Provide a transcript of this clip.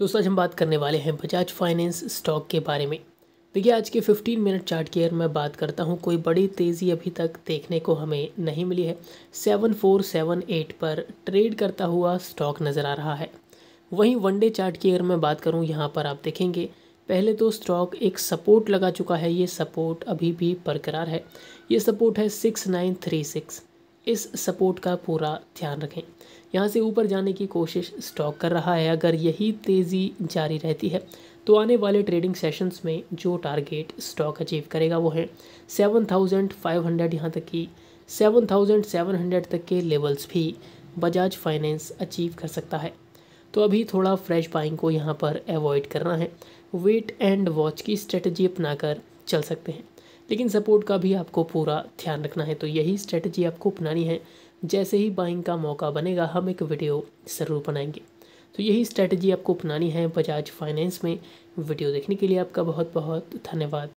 दोस्तों आज हम बात करने वाले हैं बजाज फाइनेंस स्टॉक के बारे में देखिए आज के 15 मिनट चार्ट की अगर मैं बात करता हूँ कोई बड़ी तेज़ी अभी तक देखने को हमें नहीं मिली है 7478 पर ट्रेड करता हुआ स्टॉक नज़र आ रहा है वहीं वनडे चार्ट की अगर मैं बात करूँ यहाँ पर आप देखेंगे पहले तो स्टॉक एक सपोर्ट लगा चुका है ये सपोर्ट अभी भी बरकरार है ये सपोर्ट है सिक्स नाइन थ्री सिक्स इस सपोर्ट का पूरा ध्यान रखें यहाँ से ऊपर जाने की कोशिश स्टॉक कर रहा है अगर यही तेज़ी जारी रहती है तो आने वाले ट्रेडिंग सेशंस में जो टारगेट स्टॉक अचीव करेगा वो है सेवन थाउजेंड फाइव हंड्रेड यहाँ तक की सेवन थाउजेंड सेवन हंड्रेड तक के लेवल्स भी बजाज फाइनेंस अचीव कर सकता है तो अभी थोड़ा फ्रेश बाइंग को यहाँ पर अवॉइड करना है वेट एंड वॉच की स्ट्रेटजी अपना चल सकते हैं लेकिन सपोर्ट का भी आपको पूरा ध्यान रखना है तो यही स्ट्रेटजी आपको अपनानी है जैसे ही बाइंग का मौका बनेगा हम एक वीडियो ज़रूर बनाएंगे तो यही स्ट्रेटजी आपको अपनानी है बजाज फाइनेंस में वीडियो देखने के लिए आपका बहुत बहुत धन्यवाद